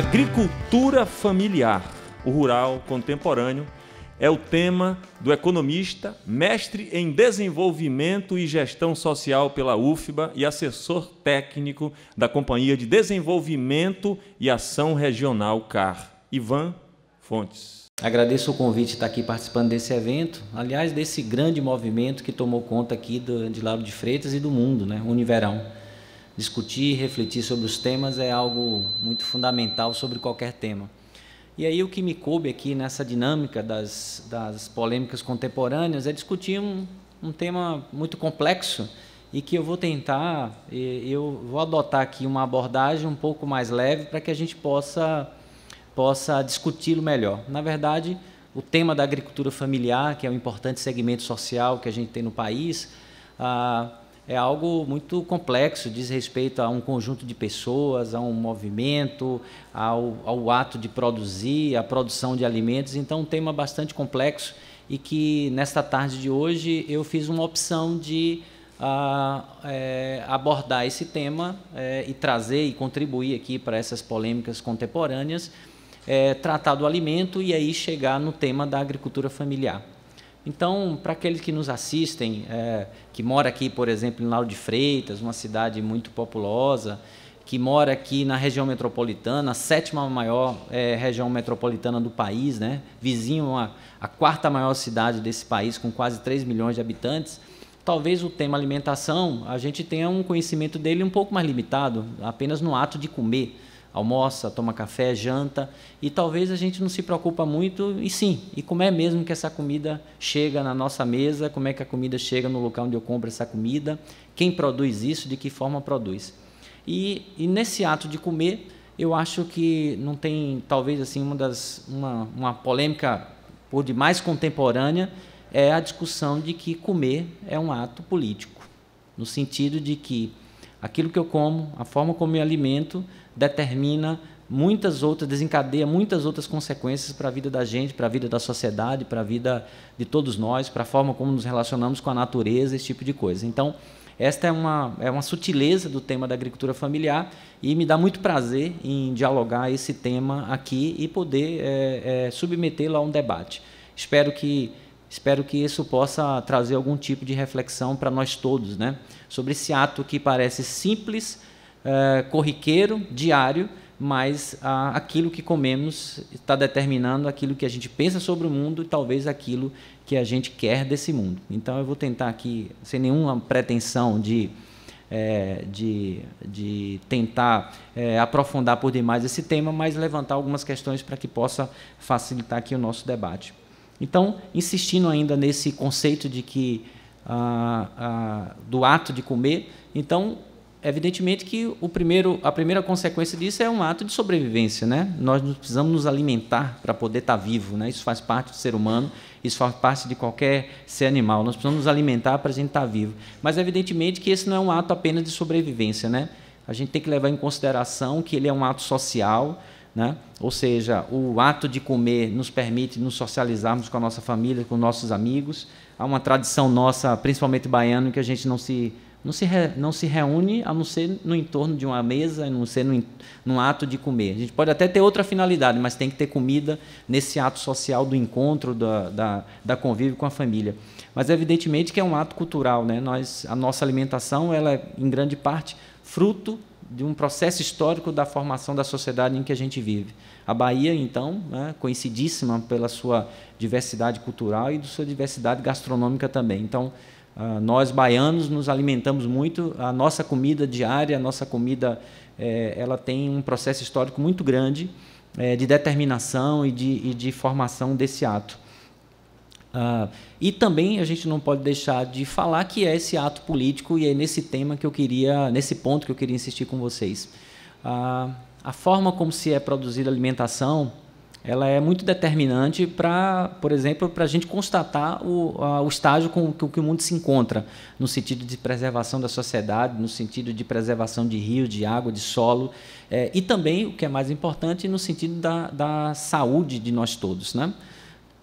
Agricultura familiar, o rural contemporâneo, é o tema do economista, mestre em desenvolvimento e gestão social pela UFBA e assessor técnico da Companhia de Desenvolvimento e Ação Regional CAR, Ivan Fontes. Agradeço o convite de estar aqui participando desse evento, aliás, desse grande movimento que tomou conta aqui do, de Lauro de Freitas e do mundo, né? Univerão discutir, refletir sobre os temas é algo muito fundamental sobre qualquer tema. E aí o que me coube aqui nessa dinâmica das, das polêmicas contemporâneas é discutir um, um tema muito complexo e que eu vou tentar, eu vou adotar aqui uma abordagem um pouco mais leve para que a gente possa, possa discuti-lo melhor. Na verdade, o tema da agricultura familiar, que é um importante segmento social que a gente tem no país, ah, é algo muito complexo, diz respeito a um conjunto de pessoas, a um movimento, ao, ao ato de produzir, à produção de alimentos. Então, um tema bastante complexo e que, nesta tarde de hoje, eu fiz uma opção de a, ah, é, abordar esse tema é, e trazer e contribuir aqui para essas polêmicas contemporâneas, é, tratar do alimento e aí chegar no tema da agricultura familiar. Então, para aqueles que nos assistem, é, que mora aqui, por exemplo, em Lauro de Freitas, uma cidade muito populosa, que mora aqui na região metropolitana, a sétima maior é, região metropolitana do país, né? vizinho a, a quarta maior cidade desse país, com quase 3 milhões de habitantes, talvez o tema alimentação a gente tenha um conhecimento dele um pouco mais limitado, apenas no ato de comer almoça, toma café, janta e talvez a gente não se preocupa muito e sim, e como é mesmo que essa comida chega na nossa mesa, como é que a comida chega no local onde eu compro essa comida, quem produz isso, de que forma produz. E, e nesse ato de comer, eu acho que não tem talvez assim uma das uma, uma polêmica por demais contemporânea é a discussão de que comer é um ato político, no sentido de que aquilo que eu como, a forma como eu me alimento, determina muitas outras, desencadeia muitas outras consequências para a vida da gente, para a vida da sociedade, para a vida de todos nós, para a forma como nos relacionamos com a natureza, esse tipo de coisa. Então, esta é uma, é uma sutileza do tema da agricultura familiar e me dá muito prazer em dialogar esse tema aqui e poder é, é, submetê-lo a um debate. Espero que, espero que isso possa trazer algum tipo de reflexão para nós todos, né? sobre esse ato que parece simples, é, corriqueiro, diário, mas a, ah, aquilo que comemos está determinando aquilo que a gente pensa sobre o mundo e talvez aquilo que a gente quer desse mundo. Então eu vou tentar aqui, sem nenhuma pretensão de, é, de, de tentar é, aprofundar por demais esse tema, mas levantar algumas questões para que possa facilitar aqui o nosso debate. Então, insistindo ainda nesse conceito de que ah, ah, do ato de comer, então Evidentemente que o primeiro, a primeira consequência disso é um ato de sobrevivência, né? Nós precisamos nos alimentar para poder estar tá vivo, né? Isso faz parte do ser humano, isso faz parte de qualquer ser animal. Nós precisamos nos alimentar para a gente estar tá vivo. Mas evidentemente que esse não é um ato apenas de sobrevivência, né? A gente tem que levar em consideração que ele é um ato social, né? Ou seja, o ato de comer nos permite nos socializarmos com a nossa família, com nossos amigos. Há uma tradição nossa, principalmente baiana, que a gente não se não se, re, não se reúne a não ser no entorno de uma mesa, a não ser num, ato de comer. A gente pode até ter outra finalidade, mas tem que ter comida nesse ato social do encontro, da, da, da convívio com a família. Mas evidentemente que é um ato cultural, né? Nós, a nossa alimentação, ela é em grande parte fruto de um processo histórico da formação da sociedade em que a gente vive. A Bahia, então, né, conhecidíssima pela sua diversidade cultural e da sua diversidade gastronômica também. Então, ah, nós baianos nos alimentamos muito, a nossa comida diária, a nossa comida, é, ela tem um processo histórico muito grande é, de determinação e de, e de, formação desse ato. Ah, e também a gente não pode deixar de falar que é esse ato político e é nesse tema que eu queria, nesse ponto que eu queria insistir com vocês. Ah, a forma como se é produzida alimentação ela é muito determinante para, por exemplo, para a gente constatar o, a, o estágio com que, que, o mundo se encontra, no sentido de preservação da sociedade, no sentido de preservação de rio, de água, de solo, é, e também, o que é mais importante, no sentido da, da saúde de nós todos. Né?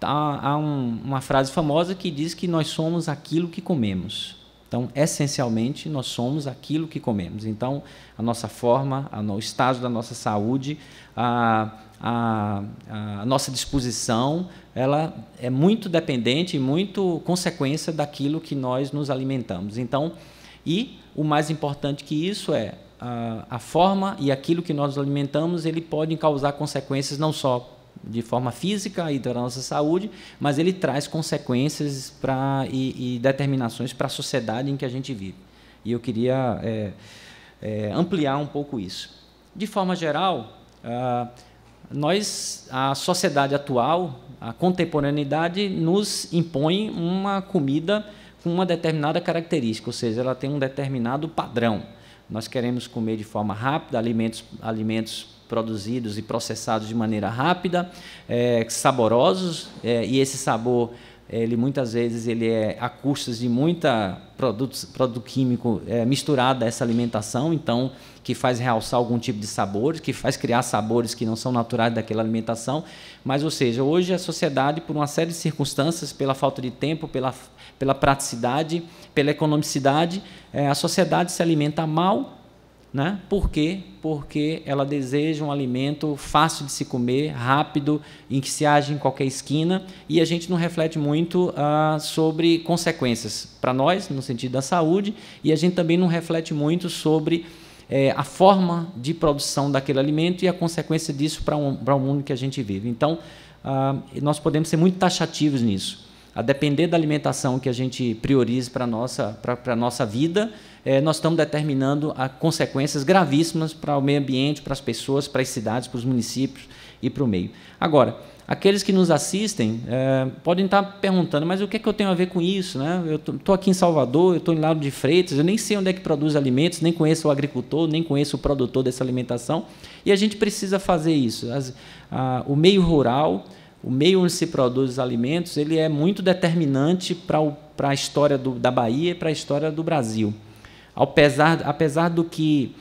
Há, tá, há um, uma frase famosa que diz que nós somos aquilo que comemos. Então, essencialmente, nós somos aquilo que comemos. Então, a nossa forma, o estágio da nossa saúde, a a, a, nossa disposição ela é muito dependente e muito consequência daquilo que nós nos alimentamos. Então, e o mais importante que isso é a, a forma e aquilo que nós alimentamos ele pode causar consequências não só de forma física e da nossa saúde, mas ele traz consequências para e, e determinações para a sociedade em que a gente vive. E eu queria é, é, ampliar um pouco isso. De forma geral, nós, a sociedade atual, a contemporaneidade, nos impõe uma comida com uma determinada característica, ou seja, ela tem um determinado padrão. Nós queremos comer de forma rápida, alimentos, alimentos produzidos e processados de maneira rápida, é, saborosos, é, e esse sabor ele muitas vezes ele é a custas de muita produto, produto químico é, misturado a essa alimentação, então que faz realçar algum tipo de sabor, que faz criar sabores que não são naturais daquela alimentação. Mas, ou seja, hoje a sociedade, por uma série de circunstâncias, pela falta de tempo, pela, pela praticidade, pela economicidade, é, a sociedade se alimenta mal né? Por quê? Porque ela deseja um alimento fácil de se comer, rápido, em que se age em qualquer esquina, e a gente não reflete muito ah, sobre consequências para nós, no sentido da saúde, e a gente também não reflete muito sobre eh, a forma de produção daquele alimento e a consequência disso para um, o mundo que a gente vive. Então, ah, nós podemos ser muito taxativos nisso a depender da alimentação que a gente priorize para a nossa, nossa vida, é, nós estamos determinando a ah, consequências gravíssimas para o meio ambiente, para as pessoas, para as cidades, para os municípios e para o meio. Agora, aqueles que nos assistem é, podem estar perguntando, mas o que, é que eu tenho a ver com isso? Né? Eu estou aqui em Salvador, eu estou em Lago de Freitas, eu nem sei onde é que produz alimentos, nem conheço o agricultor, nem conheço o produtor dessa alimentação. E a gente precisa fazer isso. As, a, o meio rural, o meio onde se produz os alimentos ele é muito determinante para a história do, da Bahia e para a história do Brasil. Apesar, apesar do que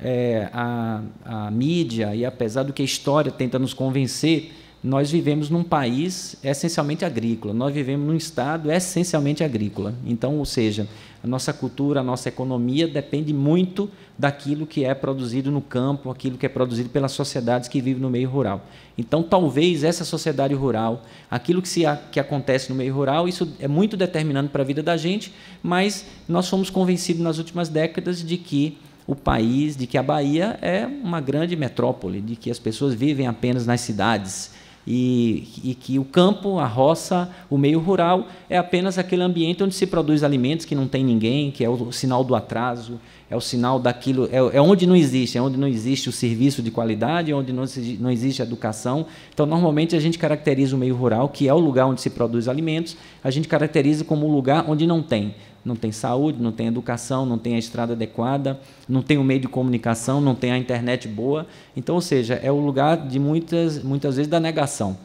é, a, a mídia e apesar do que a história tenta nos convencer nós vivemos num país essencialmente agrícola, nós vivemos num estado essencialmente agrícola. Então, ou seja, a nossa cultura, a nossa economia depende muito daquilo que é produzido no campo, aquilo que é produzido pelas sociedades que vivem no meio rural. Então, talvez essa sociedade rural, aquilo que, se, que acontece no meio rural, isso é muito determinante para a vida da gente, mas nós fomos convencidos nas últimas décadas de que o país, de que a Bahia é uma grande metrópole, de que as pessoas vivem apenas nas cidades e, e, que o campo, a roça, o meio rural é apenas aquele ambiente onde se produz alimentos que não tem ninguém, que é o sinal do atraso, é o sinal daquilo, é, é onde não existe, é onde não existe o serviço de qualidade, é onde não, não existe a educação. Então, normalmente a gente caracteriza o meio rural, que é o lugar onde se produz alimentos, a gente caracteriza como o lugar onde não tem não tem saúde, não tem educação, não tem a estrada adequada, não tem o meio de comunicação, não tem a internet boa. Então, ou seja, é o lugar de muitas, muitas vezes da negação.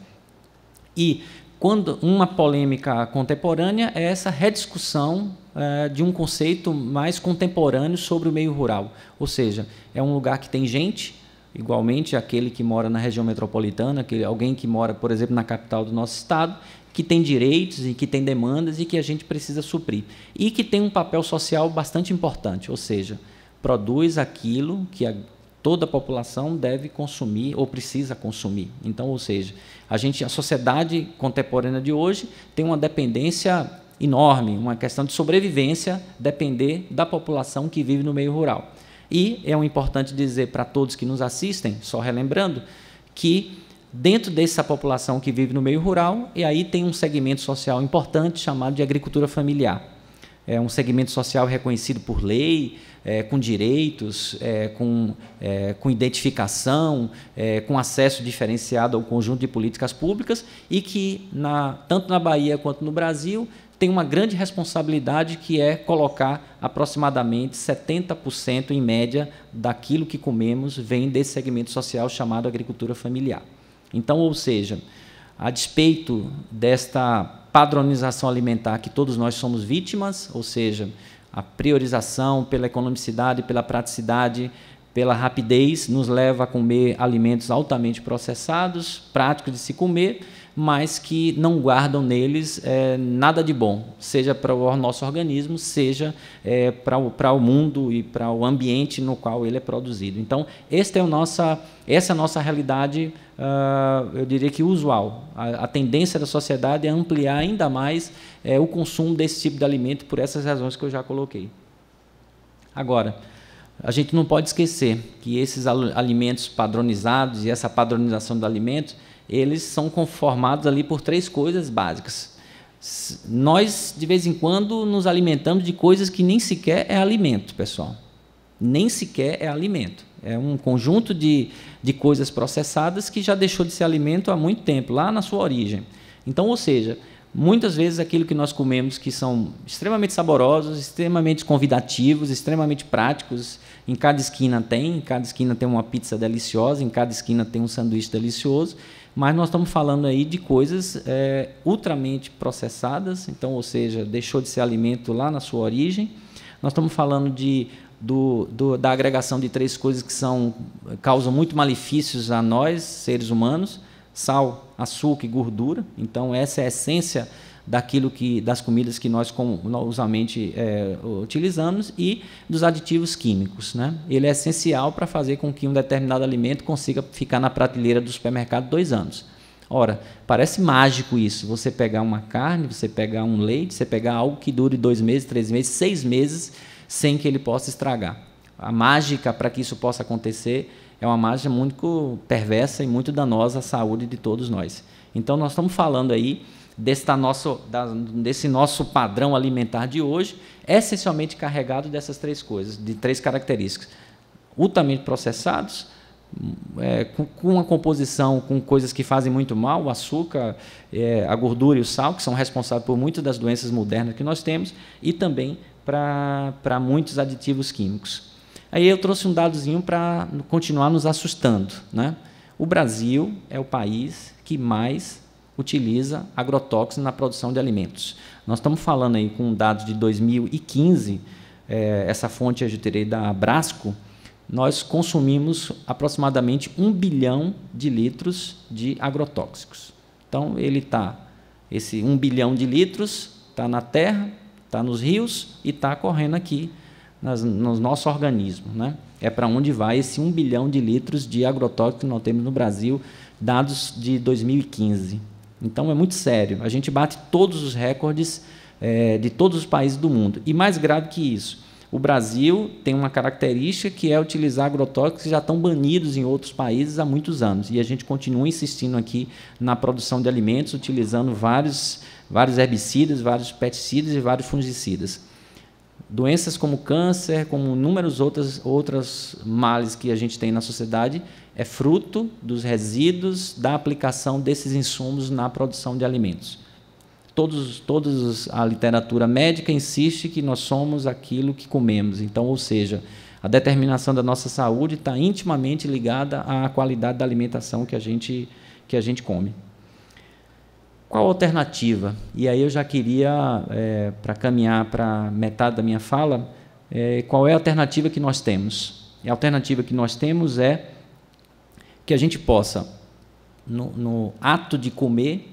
E quando uma polêmica contemporânea é essa rediscussão é, de um conceito mais contemporâneo sobre o meio rural. Ou seja, é um lugar que tem gente, igualmente aquele que mora na região metropolitana, aquele, alguém que mora, por exemplo, na capital do nosso estado, que tem direitos e que tem demandas e que a gente precisa suprir. E que tem um papel social bastante importante, ou seja, produz aquilo que a, toda a população deve consumir ou precisa consumir. Então, ou seja, a gente, a sociedade contemporânea de hoje tem uma dependência enorme, uma questão de sobrevivência depender da população que vive no meio rural. E é um importante dizer para todos que nos assistem, só relembrando, que dentro dessa população que vive no meio rural, e aí tem um segmento social importante chamado de agricultura familiar. É um segmento social reconhecido por lei, é, com direitos, é, com, é, com identificação, é, com acesso diferenciado ao conjunto de políticas públicas e que, na, tanto na Bahia quanto no Brasil, tem uma grande responsabilidade que é colocar aproximadamente 70% em média daquilo que comemos vem desse segmento social chamado agricultura familiar. Então, ou seja, a despeito desta padronização alimentar que todos nós somos vítimas, ou seja, a priorização pela economicidade, pela praticidade, pela rapidez, nos leva a comer alimentos altamente processados, práticos de se comer mas que não guardam neles é, nada de bom, seja para o nosso organismo, seja é, para, o, para o mundo e para o ambiente no qual ele é produzido. Então, esta é a nossa, essa é a nossa realidade, uh, eu diria que usual. A, a, tendência da sociedade é ampliar ainda mais é, o consumo desse tipo de alimento por essas razões que eu já coloquei. Agora, a gente não pode esquecer que esses alimentos padronizados e essa padronização dos alimentos eles são conformados ali por três coisas básicas. Nós, de vez em quando, nos alimentamos de coisas que nem sequer é alimento, pessoal. Nem sequer é alimento. É um conjunto de, de coisas processadas que já deixou de ser alimento há muito tempo, lá na sua origem. Então, ou seja, muitas vezes aquilo que nós comemos que são extremamente saborosos, extremamente convidativos, extremamente práticos, em cada esquina tem, em cada esquina tem uma pizza deliciosa, em cada esquina tem um sanduíche delicioso, mas nós estamos falando aí de coisas é, ultramente processadas, então, ou seja, deixou de ser alimento lá na sua origem. Nós estamos falando de do, do, da agregação de três coisas que são causam muito malefícios a nós, seres humanos: sal, açúcar e gordura. Então, essa é a essência daquilo que das comidas que nós usualmente é, utilizamos e dos aditivos químicos, né? Ele é essencial para fazer com que um determinado alimento consiga ficar na prateleira do supermercado dois anos. Ora, parece mágico isso. Você pegar uma carne, você pegar um leite, você pegar algo que dure dois meses, três meses, seis meses, sem que ele possa estragar. A mágica para que isso possa acontecer é uma mágica muito perversa e muito danosa à saúde de todos nós. Então, nós estamos falando aí desta nosso, da, desse nosso padrão alimentar de hoje é essencialmente carregado dessas três coisas, de três características. Ultamente processados, hum, é, com, com uma composição com coisas que fazem muito mal, o açúcar, é, a gordura e o sal, que são responsáveis por muitas das doenças modernas que nós temos, e também para muitos aditivos químicos. Aí eu trouxe um dadozinho para continuar nos assustando. Né? O Brasil é o país que mais utiliza agrotóxicos na produção de alimentos. Nós estamos falando aí com dados de 2015, é, eh, essa fonte eu tirei da Abrasco, nós consumimos aproximadamente 1 bilhão de litros de agrotóxicos. Então, ele está, esse 1 bilhão de litros está na terra, está nos rios e está correndo aqui nas, no nosso organismo. Né? É para onde vai esse 1 bilhão de litros de agrotóxicos que nós temos no Brasil, dados de 2015. Então é muito sério. A gente bate todos os recordes é, de todos os países do mundo. E mais grave que isso, o Brasil tem uma característica que é utilizar agrotóxicos que já estão banidos em outros países há muitos anos. E a gente continua insistindo aqui na produção de alimentos, utilizando vários, vários herbicidas, vários pesticidas e vários fungicidas doenças como câncer, como inúmeros outros, outras males que a gente tem na sociedade, é fruto dos resíduos da aplicação desses insumos na produção de alimentos. Todos, todos a literatura médica insiste que nós somos aquilo que comemos. Então, ou seja, a determinação da nossa saúde está intimamente ligada à qualidade da alimentação que a gente, que a gente come qual a alternativa? E aí eu já queria, é, para caminhar para metade da minha fala, é, qual é a alternativa que nós temos? E a alternativa que nós temos é que a gente possa, no, no ato de comer,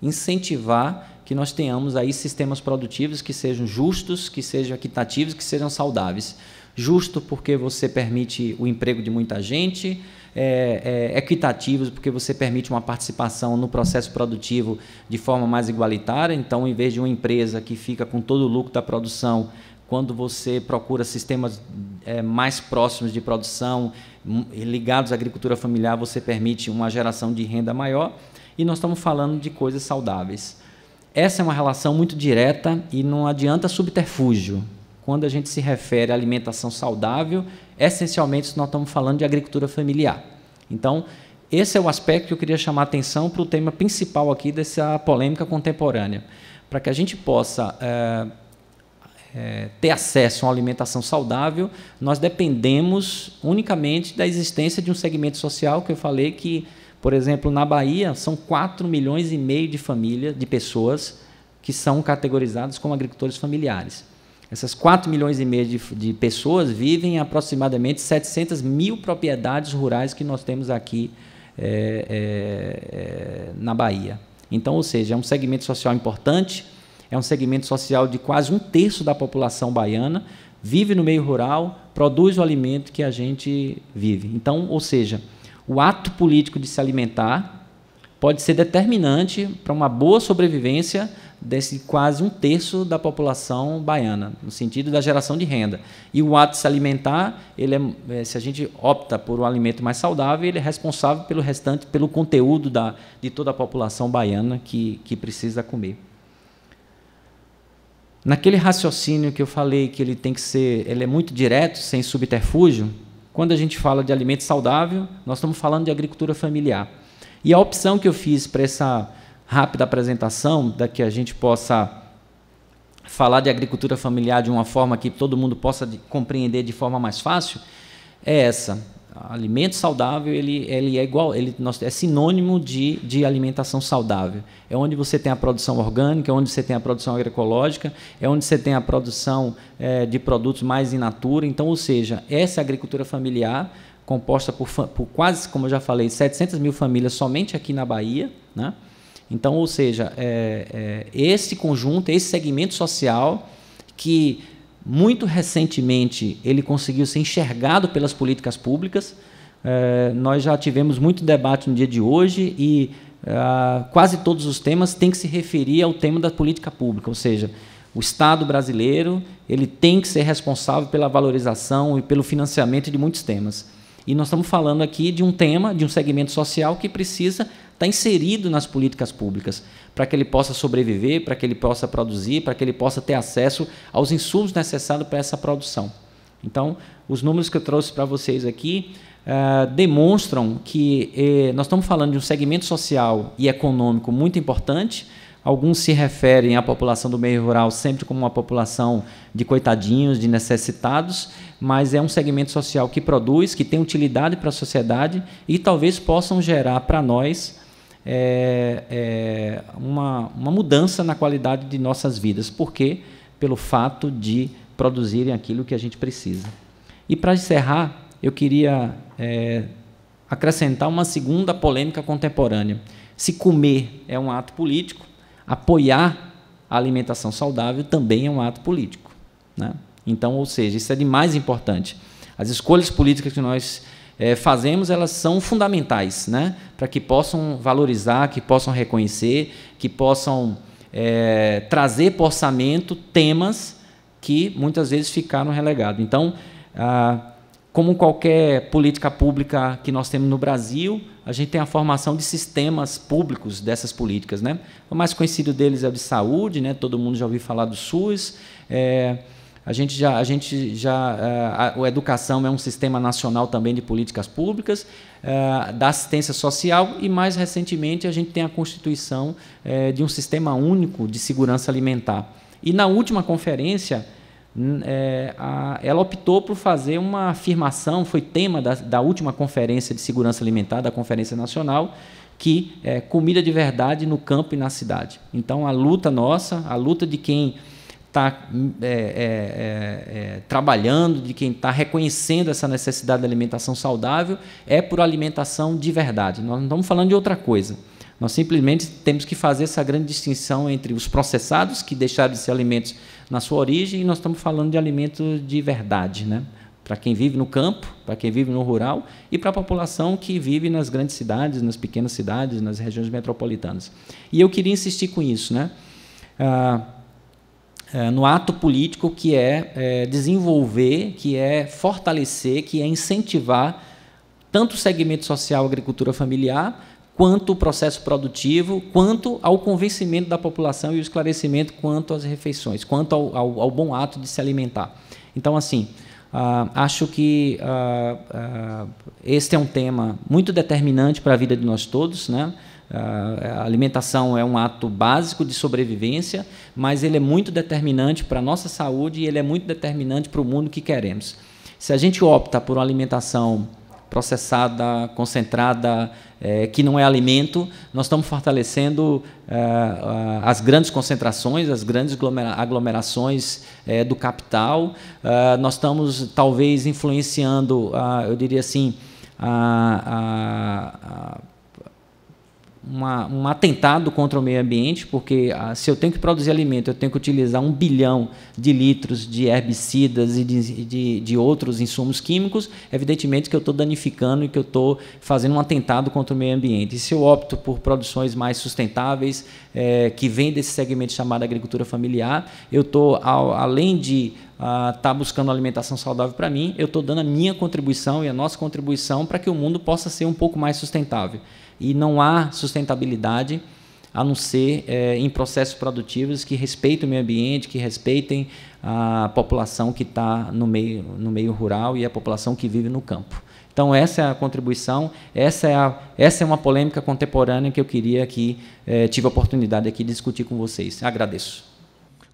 incentivar que nós tenhamos aí sistemas produtivos que sejam justos, que sejam equitativos, que sejam saudáveis. Justo porque você permite o emprego de muita gente, é, é, equitativos, porque você permite uma participação no processo produtivo de forma mais igualitária. Então, em vez de uma empresa que fica com todo o lucro da produção, quando você procura sistemas é, mais próximos de produção, ligados à agricultura familiar, você permite uma geração de renda maior. E nós estamos falando de coisas saudáveis. Essa é uma relação muito direta e não adianta subterfúgio quando a gente se refere à alimentação saudável, essencialmente nós estamos falando de agricultura familiar. Então, esse é o aspecto que eu queria chamar a atenção para o tema principal aqui dessa polêmica contemporânea. Para que a gente possa é, é, ter acesso a uma alimentação saudável, nós dependemos unicamente da existência de um segmento social que eu falei que, por exemplo, na Bahia, são 4 milhões e meio de famílias, de pessoas que são categorizadas como agricultores familiares. Essas 4 milhões e meio de, de pessoas vivem em aproximadamente 700 mil propriedades rurais que nós temos aqui é, é, é, na Bahia. Então, ou seja, é um segmento social importante, é um segmento social de quase um terço da população baiana, vive no meio rural, produz o alimento que a gente vive. Então, ou seja, o ato político de se alimentar pode ser determinante para uma boa sobrevivência desse quase um terço da população baiana, no sentido da geração de renda. E o ato de se alimentar, ele é, é, se a gente opta por um alimento mais saudável, ele é responsável pelo restante, pelo conteúdo da, de toda a população baiana que, que precisa comer. Naquele raciocínio que eu falei que ele tem que ser, ele é muito direto, sem subterfúgio, quando a gente fala de alimento saudável, nós estamos falando de agricultura familiar. E a opção que eu fiz para essa rápida apresentação, da que a gente possa falar de agricultura familiar de uma forma que todo mundo possa de, compreender de forma mais fácil, é essa. Alimento saudável ele, ele é igual, ele é sinônimo de, de alimentação saudável. É onde você tem a produção orgânica, é onde você tem a produção agroecológica, é onde você tem a produção é, de produtos mais in natura. Então, ou seja, essa é agricultura familiar composta por, por quase, como eu já falei, 700 mil famílias somente aqui na Bahia. Né? Então, ou seja, é, é, esse conjunto, esse segmento social que muito recentemente ele conseguiu ser enxergado pelas políticas públicas. É, nós já tivemos muito debate no dia de hoje e é, quase todos os temas têm que se referir ao tema da política pública, ou seja, o Estado brasileiro ele tem que ser responsável pela valorização e pelo financiamento de muitos temas. E nós estamos falando aqui de um tema, de um segmento social que precisa estar tá inserido nas políticas públicas, para que ele possa sobreviver, para que ele possa produzir, para que ele possa ter acesso aos insumos necessários para essa produção. Então, os números que eu trouxe para vocês aqui uh, demonstram que eh, nós estamos falando de um segmento social e econômico muito importante, Alguns se referem à população do meio rural sempre como uma população de coitadinhos, de necessitados, mas é um segmento social que produz, que tem utilidade para a sociedade e talvez possam gerar para nós é, é, uma, uma mudança na qualidade de nossas vidas, porque pelo fato de produzirem aquilo que a gente precisa. E para encerrar, eu queria é, acrescentar uma segunda polêmica contemporânea. Se comer é um ato político, apoiar a alimentação saudável também é um ato político. Né? Então, ou seja, isso é de mais importante. As escolhas políticas que nós é, fazemos, elas são fundamentais né? para que possam valorizar, que possam reconhecer, que possam é, trazer para o orçamento temas que muitas vezes ficaram relegados. Então, ah, como qualquer política pública que nós temos no Brasil, a gente tem a formação de sistemas públicos dessas políticas. Né? O mais conhecido deles é o de saúde, né? todo mundo já ouviu falar do SUS. É, a gente já, a gente já é, a, a, educação é um sistema nacional também de políticas públicas, é, da assistência social e, mais recentemente, a gente tem a constituição é, de um sistema único de segurança alimentar. E na última conferência, é, a, ela optou por fazer uma afirmação, foi tema da, da, última conferência de segurança alimentar, da Conferência Nacional, que é comida de verdade no campo e na cidade. Então, a luta nossa, a luta de quem está hum, é, é, é, é, trabalhando, de quem está reconhecendo essa necessidade de alimentação saudável, é por alimentação de verdade. Nós não estamos falando de outra coisa. Nós simplesmente temos que fazer essa grande distinção entre os processados, que deixaram de ser alimentos na sua origem, e nós estamos falando de alimento de verdade, né? para quem vive no campo, para quem vive no rural e para a população que vive nas grandes cidades, nas pequenas cidades, nas regiões metropolitanas. E eu queria insistir com isso, né? Ah, é, no ato político que é, é desenvolver, que é fortalecer, que é incentivar tanto o segmento social agricultura familiar quanto o processo produtivo, quanto ao convencimento da população e o esclarecimento quanto às refeições, quanto ao, ao, ao bom ato de se alimentar. Então, assim, uh, acho que uh, uh, este é um tema muito determinante para a vida de nós todos, né? a alimentação é um ato básico de sobrevivência, mas ele é muito determinante para a nossa saúde e ele é muito determinante para o mundo que queremos. Se a gente opta por uma alimentação processada, concentrada, é, que não é alimento, nós estamos fortalecendo é, as grandes concentrações, as grandes aglomerações é, do capital. É, nós estamos, talvez, influenciando, eu diria assim, a, uma, um atentado contra o meio ambiente, porque ah, se eu tenho que produzir alimento, eu tenho que utilizar um bilhão de litros de herbicidas e de, de, de outros insumos químicos, evidentemente que eu estou danificando e que eu estou fazendo um atentado contra o meio ambiente. E se eu opto por produções mais sustentáveis, é, que vêm desse segmento chamado agricultura familiar, eu estou, além de estar ah, tá buscando alimentação saudável para mim, eu estou dando a minha contribuição e a nossa contribuição para que o mundo possa ser um pouco mais sustentável e não há sustentabilidade a não ser é, em processos produtivos que respeitem o meio ambiente, que respeitem a população que está no meio, no meio rural e a população que vive no campo. Então, essa é a contribuição, essa é, a, essa é uma polêmica contemporânea que eu queria aqui, é, tive a oportunidade aqui de discutir com vocês. Agradeço.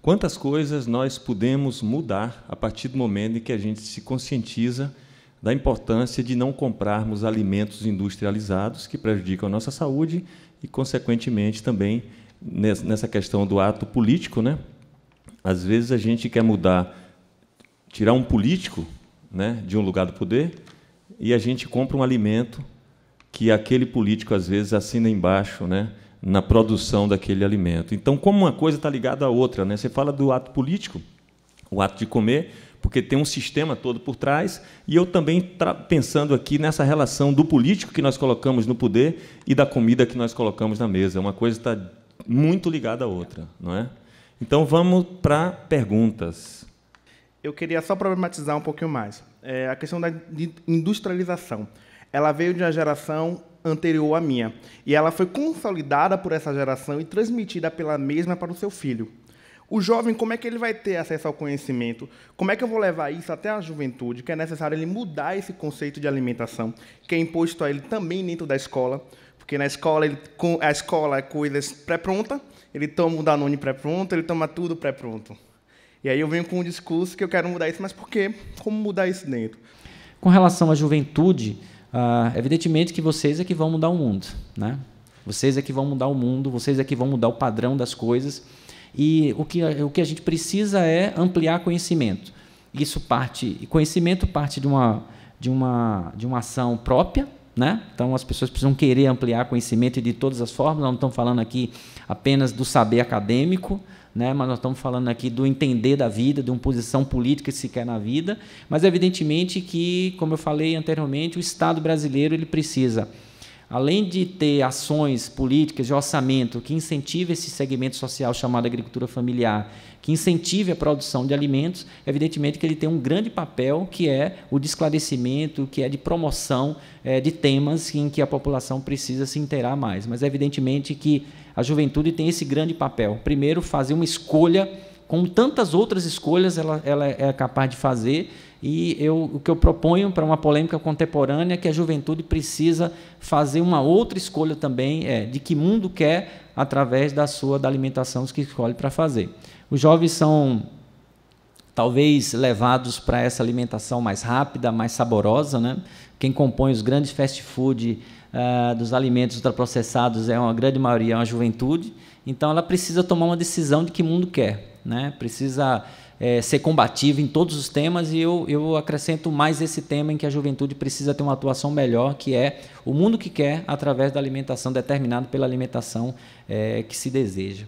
Quantas coisas nós podemos mudar a partir do momento em que a gente se conscientiza da importância de não comprarmos alimentos industrializados que prejudicam a nossa saúde e, consequentemente, também nessa questão do ato político, né? Às vezes a gente quer mudar, tirar um político, né, de um lugar do poder e a gente compra um alimento que aquele político às vezes assina embaixo, né, na produção daquele alimento. Então, como uma coisa está ligada à outra, né? Você fala do ato político, o ato de comer, porque tem um sistema todo por trás, e eu também pensando aqui nessa relação do político que nós colocamos no poder e da comida que nós colocamos na mesa. Uma coisa está muito ligada à outra, não é? Então vamos para perguntas. Eu queria só problematizar um pouquinho mais. É, a questão da industrialização. Ela veio de uma geração anterior à minha. E ela foi consolidada por essa geração e transmitida pela mesma para o seu filho. O jovem, como é que ele vai ter acesso ao conhecimento? Como é que eu vou levar isso até a juventude? Que é necessário ele mudar esse conceito de alimentação, que é imposto a ele também dentro da escola, porque na escola ele, a escola é coisas pré-pronta, ele toma o Danone pré-pronto, ele toma tudo pré-pronto. E aí eu venho com um discurso que eu quero mudar isso, mas por quê? Como mudar isso dentro? Com relação à juventude, uh, evidentemente que vocês é que vão mudar o mundo, né? Vocês é que vão mudar o mundo, vocês é que vão mudar o padrão das coisas. E o que, o que a gente precisa é ampliar conhecimento. Isso parte, conhecimento parte de uma, de uma, de uma ação própria, né? Então as pessoas precisam querer ampliar conhecimento de todas as formas. Nós não estamos falando aqui apenas do saber acadêmico, né? Mas nós estamos falando aqui do entender da vida, de uma posição política que se quer na vida. Mas evidentemente que, como eu falei anteriormente, o Estado brasileiro ele precisa além de ter ações políticas de orçamento que incentive esse segmento social chamado agricultura familiar, que incentive a produção de alimentos, evidentemente que ele tem um grande papel que é o de esclarecimento, que é de promoção é, de temas em que a população precisa se inteirar mais. Mas evidentemente que a juventude tem esse grande papel. Primeiro, fazer uma escolha, como tantas outras escolhas ela, ela é capaz de fazer, e eu, o que eu proponho para uma polêmica contemporânea é que a juventude precisa fazer uma outra escolha também é, de que mundo quer através da sua da alimentação que escolhe para fazer. Os jovens são talvez levados para essa alimentação mais rápida, mais saborosa, né? Quem compõe os grandes fast food uh, dos alimentos ultraprocessados é uma grande maioria, é uma juventude. Então ela precisa tomar uma decisão de que mundo quer, né? Precisa é, ser combativa em todos os temas e eu, eu acrescento mais esse tema em que a juventude precisa ter uma atuação melhor, que é o mundo que quer através da alimentação, determinado pela alimentação é, que se deseja.